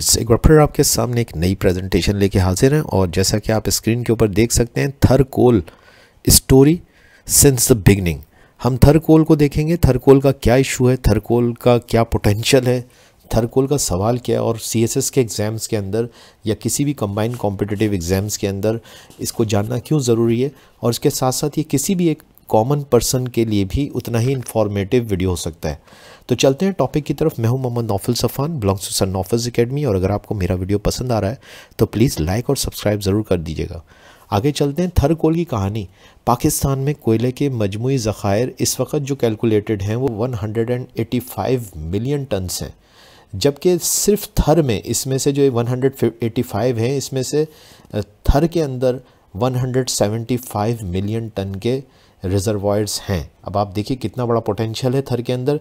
students एक बार फिर आपके सामने एक नई प्रेजेंटेशन लेके हाजिर हैं और जैसा कि आप स्क्रीन के ऊपर देख सकते हैं Thar coal story since the beginning हम थर कोल को देखेंगे थर कोल का क्या इशू है थर कोल का क्या पोटेंशियल है कोल का सवाल क्या है और सी के एग्ज़ाम्स के अंदर या किसी भी कंबाइंड कॉम्पिटिटिव एग्ज़ाम्स के अंदर इसको जानना क्यों ज़रूरी है और इसके साथ साथ ये किसी भी एक कॉमन पर्सन के लिए भी उतना ही इन्फॉर्मेटिव वीडियो हो सकता है तो चलते हैं टॉपिक की तरफ मैं हूं Mohammad Naufil Safan belongs to sun Naufil's academy और अगर आपको मेरा वीडियो पसंद आ रहा है तो प्लीज़ लाइक और सब्सक्राइब ज़रूर कर दीजिएगा आगे चलते हैं थर कोल की कहानी पाकिस्तान में कोयले के मजमू ज़ख़ायर इस वक्त जो कैलकुलेटेड हैं वो वन मिलियन टनस हैं जबकि सिर्फ थर में इसमें से जो वन हैं इसमें से थर के अंदर 175 मिलियन टन के रिजर्वायर्स हैं अब आप देखिए कितना बड़ा पोटेंशियल है थर के अंदर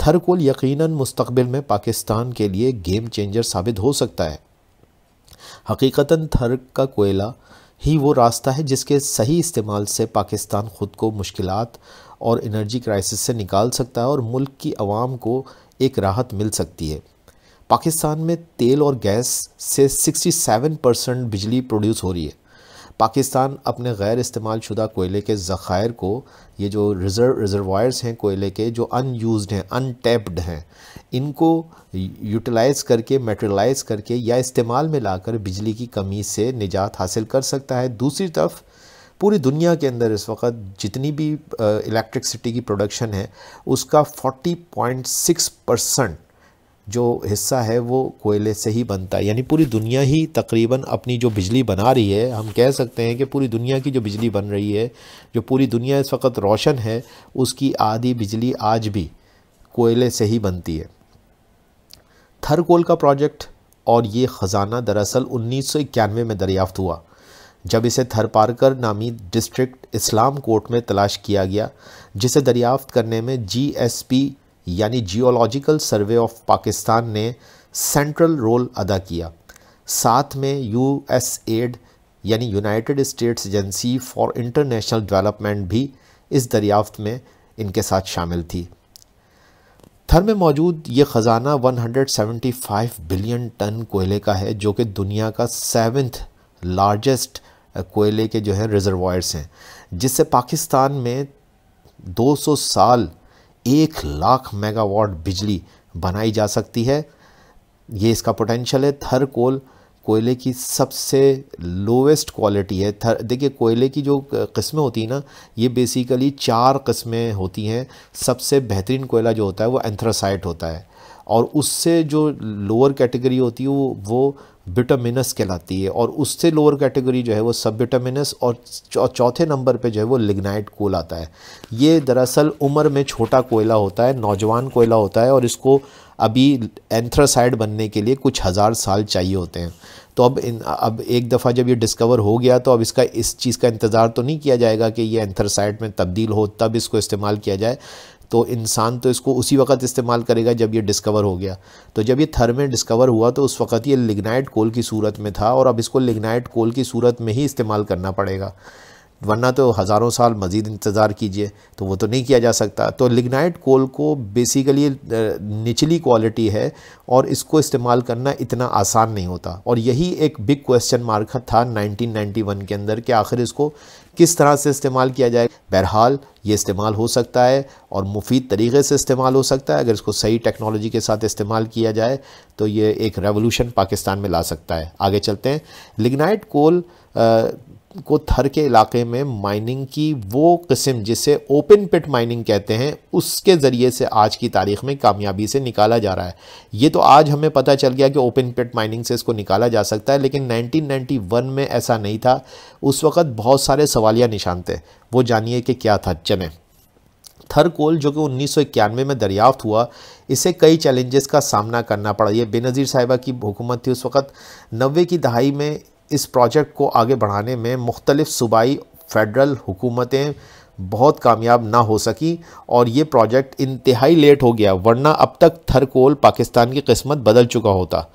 थरकोल यकीनन मुस्तबिल में पाकिस्तान के लिए गेम चेंजर साबित हो सकता है हकीकता थर का कोयला ही वो रास्ता है जिसके सही इस्तेमाल से पाकिस्तान ख़ुद को मुश्किल और एनर्जी क्राइसिस से निकाल सकता है और मुल्क की आवाम को एक राहत मिल सकती है पाकिस्तान में तेल और गैस से 67 परसेंट बिजली प्रोड्यूस हो रही है पाकिस्तान अपने गैर इस्तेमाल शुदा कोयले के ज़ख़ायर को ये जो रिज़र्व रिज़र्वायर्स हैं कोयले के जो अनयूज़ हैं अनटैप्ड हैं इनको यूटिलाइज़ करके मेटरलाइज करके या इस्तेमाल में लाकर बिजली की कमी से निजात हासिल कर सकता है दूसरी तरफ पूरी दुनिया के अंदर इस वक्त जितनी भी इलेक्ट्रिकसिटी की प्रोडक्शन है उसका 40.6 परसेंट जो हिस्सा है वो कोयले से ही बनता है यानी पूरी दुनिया ही तकरीबन अपनी जो बिजली बना रही है हम कह सकते हैं कि पूरी दुनिया की जो बिजली बन रही है जो पूरी दुनिया इस वक्त रोशन है उसकी आधी बिजली आज भी कोयले से ही बनती है थर कोल का प्रोजेक्ट और ये ख़जाना दरअसल उन्नीस में दरियाफ्त हुआ जब इसे थरपारकर नामी डिस्ट्रिक्ट इस्लाम कोर्ट में तलाश किया गया जिसे दरियाफ्त करने में जी एस पी यानी जियोलॉजिकल सर्वे ऑफ पाकिस्तान ने सेंट्रल रोल अदा किया साथ में यू एस एड यानी United States agency for international development भी इस दरियाफ्त में इनके साथ शामिल थी थर में मौजूद ये ख़जाना 175 बिलियन टन कोयले का है जो कि दुनिया का सेवन्थ लार्जेस्ट कोयले के जो है रिजर्वायर्स हैं जिससे पाकिस्तान में 200 साल एक लाख मेगावाट बिजली बनाई जा सकती है ये इसका पोटेंशियल है थर कोल कोयले की सबसे लोवेस्ट क्वालिटी है थर देखिए कोयले की जो किस्में होती हैं ना ये बेसिकली चार किस्में होती हैं सबसे बेहतरीन कोयला जो होता है वो एंथ्रासाइट होता है और उससे जो लोअर कैटेगरी होती है वो वो विटामिनस कहलाती है और उससे लोअर कैटेगरी जो है वो सब विटामिनस और चौथे नंबर पे जो है वो लिग्नाइट कोल आता है ये दरअसल उम्र में छोटा कोयला होता है नौजवान कोयला होता है और इसको अभी एंथ्रासाइड बनने के लिए कुछ हज़ार साल चाहिए होते हैं तो अब इन अब एक दफ़ा जब ये डिस्कवर हो गया तो अब इसका इस चीज़ का इंतज़ार तो नहीं किया जाएगा कि ये एंथ्रासाइड में तब्दील हो तब इसको इस्तेमाल किया जाए तो इंसान तो इसको उसी वक्त इस्तेमाल करेगा जब ये डिस्कवर हो गया तो जब ये थर में डिस्कवर हुआ तो उस वक्त ये लिग्नाइट कोल की सूरत में था और अब इसको लिग्नाइट कोल की सूरत में ही इस्तेमाल करना पड़ेगा वरना तो हज़ारों साल मज़ीद इंतज़ार कीजिए तो वो तो नहीं किया जा सकता तो लिग्नाइट कोल को बेसिकली निचली क्वालिटी है और इसको इस्तेमाल करना इतना आसान नहीं होता और यही एक बिग क्वेश्चन मार्क था 1991 के अंदर कि आखिर इसको किस तरह से इस्तेमाल किया जाए बहरहाल ये इस्तेमाल हो सकता है और मुफीद तरीके से इस्तेमाल हो सकता है अगर इसको सही टेक्नोलॉजी के साथ इस्तेमाल किया जाए तो ये एक रेवोल्यूशन पाकिस्तान में ला सकता है आगे चलते हैं लिग्नाइट कोल को थर के इलाके में माइनिंग की वो किस्म जिसे ओपन पिट माइनिंग कहते हैं उसके ज़रिए से आज की तारीख में कामयाबी से निकाला जा रहा है ये तो आज हमें पता चल गया कि ओपन पिट माइनिंग से इसको निकाला जा सकता है लेकिन 1991 में ऐसा नहीं था उस वक्त बहुत सारे सवालिया निशान थे वो जानिए कि क्या था चले थर कोल जो कि उन्नीस में दरियाफ्त हुआ इसे कई चैलेंजेस का सामना करना पड़ा ये बेनज़ीर साहिबा की हुकूमत थी उस वक्त नबे की दहाई में इस प्रोजेक्ट को आगे बढ़ाने में मुख्तलिफ़ सूबाई फेडरल हुकूमतें बहुत कामयाब ना हो सकी और ये प्रोजेक्ट इंतहाई लेट हो गया वरना अब तक थरकोल पाकिस्तान की किस्मत बदल चुका होता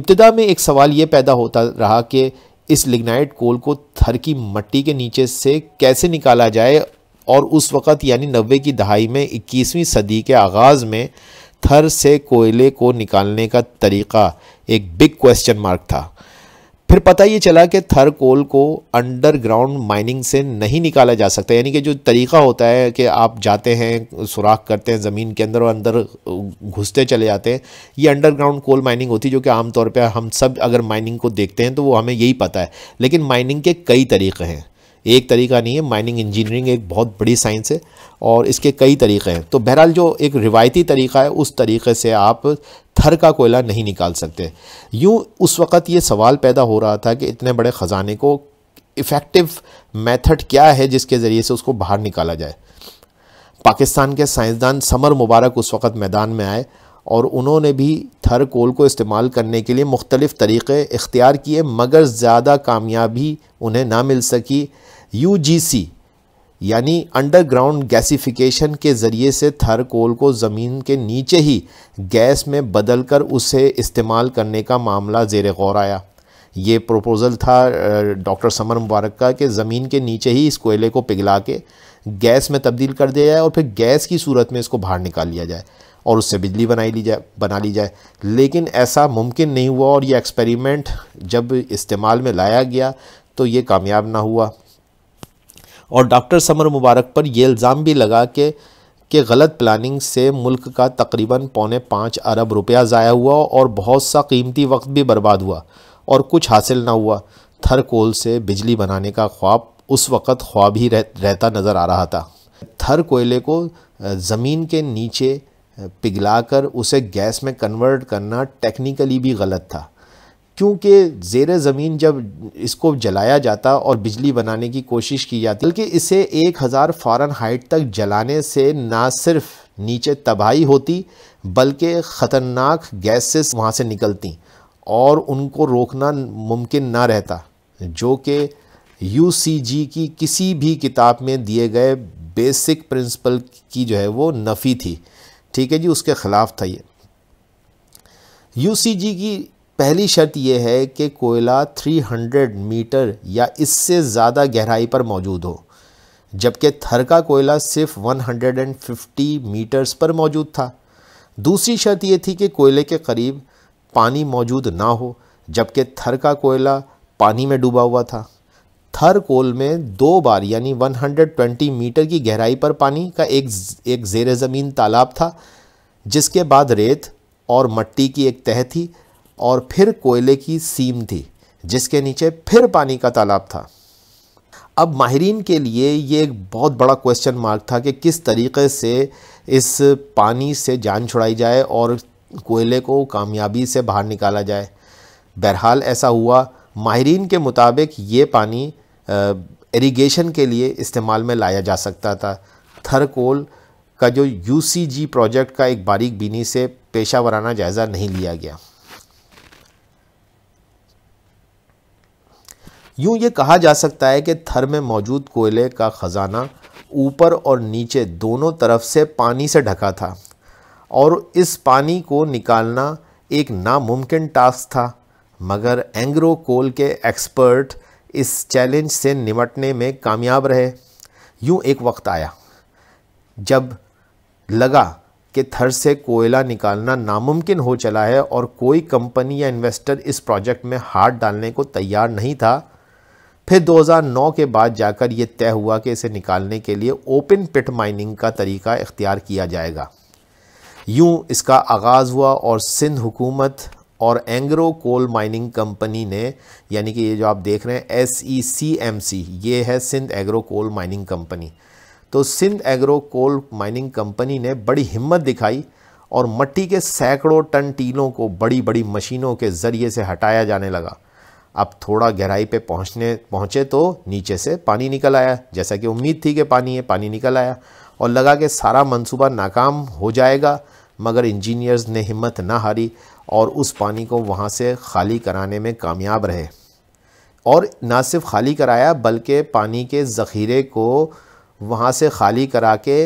इब्तदा में एक सवाल ये पैदा होता रहा कि इस लिग्नाइट कोल को थर की मट्टी के नीचे से कैसे निकाला जाए और उस वक़्त यानी नब्बे की दहाई में इक्कीसवीं सदी के आगाज़ में थर से कोयले को निकालने का तरीक़ा एक बिग क्वेश्चन मार्क था फिर पता ये चला कि थर कोल को अंडरग्राउंड माइनिंग से नहीं निकाला जा सकता यानी कि जो तरीका होता है कि आप जाते हैं सुराख करते हैं ज़मीन के अंदर और अंदर घुसते चले जाते हैं ये अंडरग्राउंड कोल माइनिंग होती है जो कि आमतौर पर हम सब अगर माइनिंग को देखते हैं तो वो हमें यही पता है लेकिन माइनिंग के कई तरीक़े हैं एक तरीका नहीं है माइनिंग इंजीनियरिंग एक बहुत बड़ी साइंस है और इसके कई तरीक़े हैं तो बहरहाल जो एक रिवायती तरीका है उस तरीके से आप थर का कोयला नहीं निकाल सकते यूँ उस वक़्त ये सवाल पैदा हो रहा था कि इतने बड़े ख़जाने को इफ़ेक्टिव मेथड क्या है जिसके ज़रिए से उसको बाहर निकाला जाए पाकिस्तान के साइंसदान समर मुबारक उस वक़्त मैदान में आए और उन्होंने भी थर कोल को इस्तेमाल करने के लिए मुख्तलिफ़ तरीक़े इख्तियार किए मगर ज़्यादा कामयाबी उन्हें ना मिल सकी यू जी सी यानी अंडरग्राउंड गैसिफिकेशन के ज़रिए से थर कोल को ज़मीन के नीचे ही गैस में बदल कर उसे इस्तेमाल करने का मामला जेर गौर आया ये प्रपोज़ल था डॉक्टर समर मुबारक का कि ज़मीन के नीचे ही इस कोयले को पिघला के गैस में तब्दील कर दिया जाए और फिर गैस की सूरत में इसको बाहर निकाल लिया जाए और उससे बिजली बनाई ली जाए बना ली जाए लेकिन ऐसा मुमकिन नहीं हुआ और ये एक्सपेरिमेंट जब इस्तेमाल में लाया गया तो ये कामयाब ना हुआ और डॉक्टर समर मुबारक पर यह इल्ज़ाम भी लगा कि कि गलत प्लानिंग से मुल्क का तकरीबन पौने पाँच अरब रुपया ज़ाया हुआ और बहुत सा कीमती वक्त भी बर्बाद हुआ और कुछ हासिल ना हुआ थर कोल से बिजली बनाने का ख्वाब उस वक़्त ख्वाब ही रह, रहता नज़र आ रहा था थर कोयले को ज़मीन के नीचे पिघलाकर उसे गैस में कन्वर्ट करना टेक्निकली भी गलत था क्योंकि ज़ेर ज़मीन जब इसको जलाया जाता और बिजली बनाने की कोशिश की जाती बल्कि इसे एक हज़ार फ़ारन हाइट तक जलाने से ना सिर्फ नीचे तबाही होती बल्कि ख़तरनाक गैसेस वहाँ से निकलती और उनको रोकना मुमकिन ना रहता जो कि यू की किसी भी किताब में दिए गए बेसिक प्रिंसिपल की जो है वो नफ़ी थी ठीक है जी उसके ख़िलाफ़ था ये यू की पहली शर्त यह है कि कोयला 300 मीटर या इससे ज़्यादा गहराई पर मौजूद हो जबकि थर का कोयला सिर्फ 150 मीटर्स पर मौजूद था दूसरी शर्त ये थी कि कोयले के करीब पानी मौजूद ना हो जबकि थर का कोयला पानी में डूबा हुआ था थर कोल में दो बार यानी 120 मीटर की गहराई पर पानी का एक एक जेर ज़मीन तालाब था जिसके बाद रेत और मट्टी की एक तह थी और फिर कोयले की सीम थी जिसके नीचे फिर पानी का तालाब था अब माहरीन के लिए ये एक बहुत बड़ा क्वेश्चन मार्क था कि किस तरीके से इस पानी से जान छुड़ाई जाए और कोयले को कामयाबी से बाहर निकाला जाए बहरहाल ऐसा हुआ माहरीन के मुताबिक ये पानी इरीगेशन के लिए इस्तेमाल में लाया जा सकता था थरकोल का जो यूसीजी प्रोजेक्ट का एक बारीक बीनी से पेशा वराना जायज़ा नहीं लिया गया यूँ ये कहा जा सकता है कि थर में मौजूद कोयले का ख़जाना ऊपर और नीचे दोनों तरफ से पानी से ढका था और इस पानी को निकालना एक नामुमकिन टास्क था मगर एंग्रो कोल के एक्सपर्ट इस चैलेंज से निमटने में कामयाब रहे यूँ एक वक्त आया जब लगा कि थर से कोयला निकालना नामुमकिन हो चला है और कोई कंपनी या इन्वेस्टर इस प्रोजेक्ट में हाथ डालने को तैयार नहीं था फिर 2009 के बाद जाकर यह तय हुआ कि इसे निकालने के लिए ओपन पिट माइनिंग का तरीका इख्तियार किया जाएगा यूँ इसका आगाज़ हुआ और सिंध हुकूमत और एंग्रो कोल माइनिंग कंपनी ने यानी कि ये जो आप देख रहे हैं S E C M C ये है Sindh Engro coal mining company तो Sindh Engro coal mining company ने बड़ी हिम्मत दिखाई और मट्टी के सैकड़ों टन टीलों को बड़ी बड़ी मशीनों के ज़रिए से हटाया जाने लगा अब थोड़ा गहराई पे पहुंचने पहुंचे तो नीचे से पानी निकल आया जैसा कि उम्मीद थी कि पानी है पानी निकल आया और लगा कि सारा मंसूबा नाकाम हो जाएगा मगर इंजीनियर्स ने हिम्मत न हारी और उस पानी को वहाँ से खाली कराने में कामयाब रहे और ना सिर्फ खाली कराया बल्कि पानी के ज़ख़ीरे को वहाँ से खाली करा के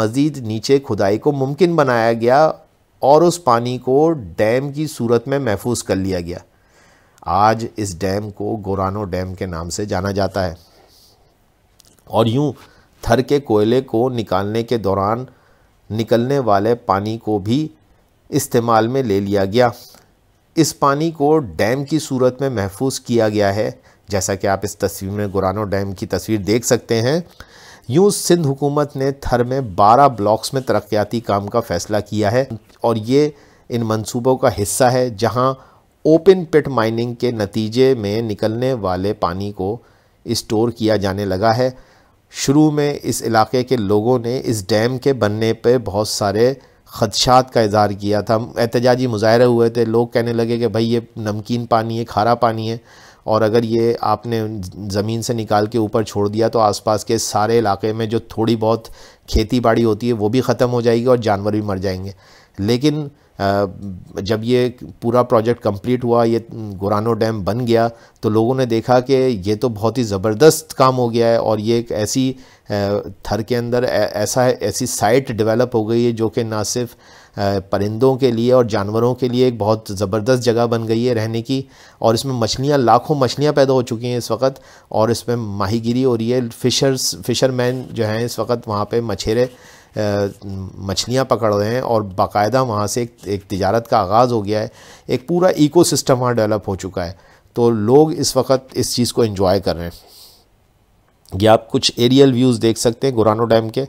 मज़ीद नीचे खुदाई को मुमकिन बनाया गया और उस पानी को डैम की सूरत में महफूज कर लिया गया आज इस डैम को गोरानो डैम के नाम से जाना जाता है और यूँ थर के कोयले को निकालने के दौरान निकलने वाले पानी को भी इस्तेमाल में ले लिया गया इस पानी को डैम की सूरत में महफूज किया गया है जैसा कि आप इस तस्वीर में गुरानो डैम की तस्वीर देख सकते हैं यूँ सिंध हुकूमत ने थर में 12 ब्लॉक्स में तरक्याती काम का फ़ैसला किया है और ये इन मंसूबों का हिस्सा है जहां ओपन पिट माइनिंग के नतीजे में निकलने वाले पानी को स्टोर किया जाने लगा है शुरू में इस इलाके के लोगों ने इस डैम के बनने पर बहुत सारे खदशात का इजहार किया था एहतजाजी मुजाहरे हुए थे लोग कहने लगे कि भाई ये नमकीन पानी है खारा पानी है और अगर ये आपने ज़मीन से निकाल के ऊपर छोड़ दिया तो आसपास के सारे इलाके में जो थोड़ी बहुत खेती बाड़ी होती है वो भी ख़त्म हो जाएगी और जानवर भी मर जाएंगे लेकिन जब ये पूरा प्रोजेक्ट कंप्लीट हुआ ये गुरानो डैम बन गया तो लोगों ने देखा कि ये तो बहुत ही ज़बरदस्त काम हो गया है और ये एक ऐसी थर के अंदर ऐसा ऐसी साइट डेवलप हो गई है जो कि ना सिर्फ परिंदों के लिए और जानवरों के लिए एक बहुत ज़बरदस्त जगह बन गई है रहने की और इसमें मछलियाँ लाखों मछलियाँ पैदा हो चुकी हैं इस वक्त और इसमें माहीगिरी हो रही है फिशर्स फिशरमैन जो हैं इस वक्त वहाँ पर मछेरे मछलियाँ पकड़ रहे हैं और बाकायदा वहाँ से एक, एक तजारत का आगाज़ हो गया है एक पूरा सिस्टम वहाँ डेवलप हो चुका है तो लोग इस वक्त इस चीज़ को इन्जॉय कर रहे हैं ये आप कुछ एरियल व्यूज़ देख सकते हैं गुरानो डैम के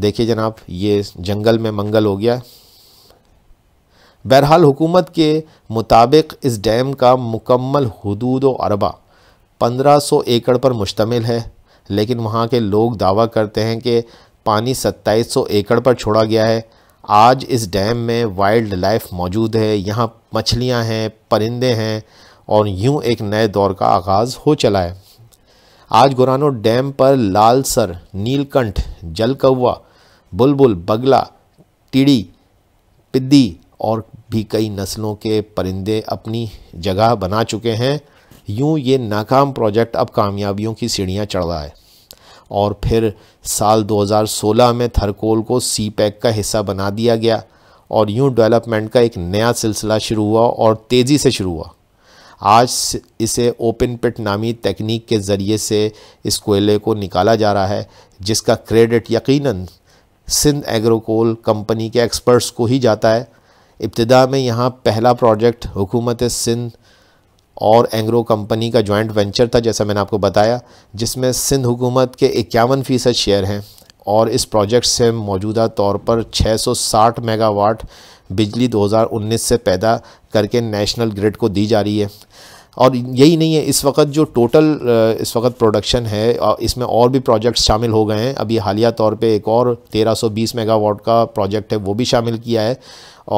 देखिए जनाब ये जंगल में मंगल हो गया बहरहाल हुकूमत के मुताबिक इस डैम का मुकम्मल हदूद अरबा 1500 एकड़ पर मुश्तमिल है लेकिन वहाँ के लोग दावा करते हैं कि पानी 2700 एकड़ पर छोड़ा गया है आज इस डैम में वाइल्ड लाइफ मौजूद है यहाँ मछलियाँ हैं परिंदे हैं और यूँ एक नए दौर का आगाज़ हो चला है आज गुरानो डैम पर लाल सर नीलकंठ जल कौवा बुलबुल बगला टिड़ी पिद्दी और भी कई नस्लों के परिंदे अपनी जगह बना चुके हैं यूँ ये नाकाम प्रोजेक्ट अब कामयाबियों की सीढ़ियाँ चढ़ रहा है और फिर साल 2016 में थरकोल को सी पैक का हिस्सा बना दिया गया और यूँ डेवलपमेंट का एक नया सिलसिला शुरू हुआ और तेज़ी से शुरू हुआ आज इसे ओपन पिट नामी तकनीक के ज़रिए से इस कोयले को निकाला जा रहा है जिसका क्रेडिट यकीनन सिंध एग्रोकोल कंपनी के एक्सपर्ट्स को ही जाता है इब्तदा में यहाँ पहला प्रोजेक्ट हुकूमत सिंध और एंग्रो कंपनी का जॉइंट वेंचर था जैसा मैंने आपको बताया जिसमें सिंध हुकूमत के इक्यावन फ़ीसद शेयर हैं और इस प्रोजेक्ट से मौजूदा तौर पर 660 मेगावाट बिजली 2019 से पैदा करके नेशनल ग्रिड को दी जा रही है और यही नहीं है इस वक्त जो टोटल इस वक्त प्रोडक्शन है इसमें और भी प्रोजेक्ट्स शामिल हो गए हैं अभी हालिया तौर पे एक और 1320 मेगावाट का प्रोजेक्ट है वो भी शामिल किया है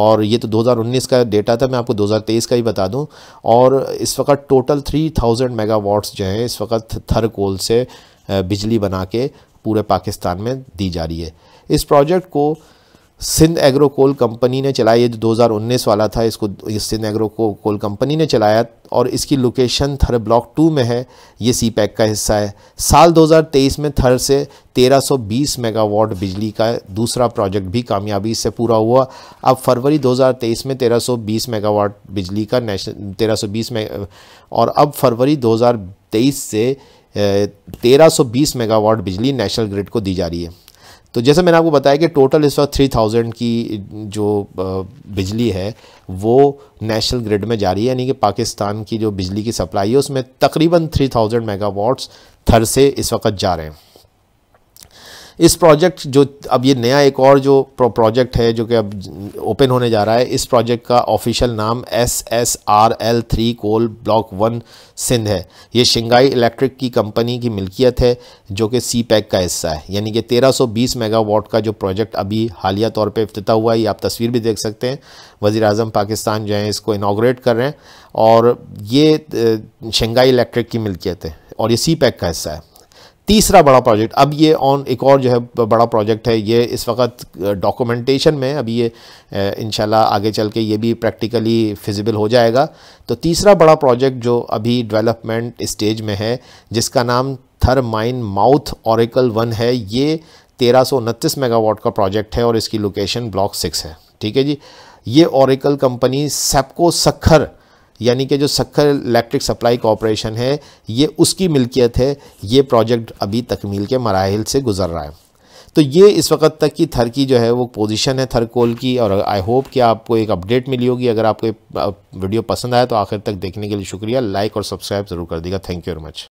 और ये तो 2019 का डेटा था मैं आपको 2023 का ही बता दूं और इस वक्त टोटल 3000 मेगावाट्स जो हैं इस वक्त थर कोल से बिजली बना के पूरे पाकिस्तान में दी जा रही है इस प्रोजेक्ट को सिंध एग्रो कोल कंपनी ने चलाया ये जो 2019 वाला था इसको इस सिंध एग्रो को कोल कंपनी ने चलाया और इसकी लोकेशन थर ब्लॉक टू में है ये सी पैक का हिस्सा है साल 2023 में थर से 1320 मेगावाट बिजली का दूसरा प्रोजेक्ट भी कामयाबी से पूरा हुआ अब फरवरी 2023 में 1320 मेगावाट बिजली का नेशन 1320 और अब फरवरी दो से तेरह मेगावाट बिजली नेशनल ग्रिड को दी जा रही है तो जैसे मैंने आपको बताया कि टोटल इस वक्त थ्री थाउजेंड की जो बिजली है वो नेशनल ग्रिड में जा रही है यानी कि पाकिस्तान की जो बिजली की सप्लाई है उसमें तकरीबन थ्री थाउजेंड मेगावाट्स थर से इस वक्त जा रहे हैं इस प्रोजेक्ट जो अब ये नया एक और जो प्रोजेक्ट है जो कि अब ओपन होने जा रहा है इस प्रोजेक्ट का ऑफिशियल नाम S S R L three coal block one Sindh है ये शंघाई इलेक्ट्रिक की कंपनी की मिल्कियत है जो कि सी पैक e का हिस्सा है यानी कि 1320 मेगावाट का जो प्रोजेक्ट अभी हालिया तौर पर अफ्तः हुआ है ये आप तस्वीर भी देख सकते हैं वज़ी अजम पाकिस्तान जो है इसको इनाग्रेट कर रहे हैं और ये शंघाई इलेक्ट्रिक की मिल्कियत है और ये सी पैक e का हिस्सा है तीसरा बड़ा प्रोजेक्ट अब ये ऑन एक और जो है बड़ा प्रोजेक्ट है ये इस वक्त डॉक्यूमेंटेशन में अभी ये इन आगे चल के ये भी प्रैक्टिकली फिजिबल हो जाएगा तो तीसरा बड़ा प्रोजेक्ट जो अभी डेवलपमेंट स्टेज में है जिसका नाम थर माइन माउथ औरकल वन है ये तेरह मेगावाट का प्रोजेक्ट है और इसकी लोकेशन ब्लॉक सिक्स है ठीक है जी ये औरकल कंपनी सेपको सखर यानी कि जो सक्खर इलेक्ट्रिक सप्लाई कॉरपोरेशन है ये उसकी मिल्कियत है ये प्रोजेक्ट अभी तकमील के मराहल से गुजर रहा है तो ये इस वक्त तक की थर की जो है वो पोजीशन है थर कोल की और आई होप कि आपको एक अपडेट मिली होगी अगर आपको वीडियो पसंद आया तो आखिर तक देखने के लिए शुक्रिया लाइक और सब्सक्राइब ज़रूर कर देगा थैंक यू वेरी मच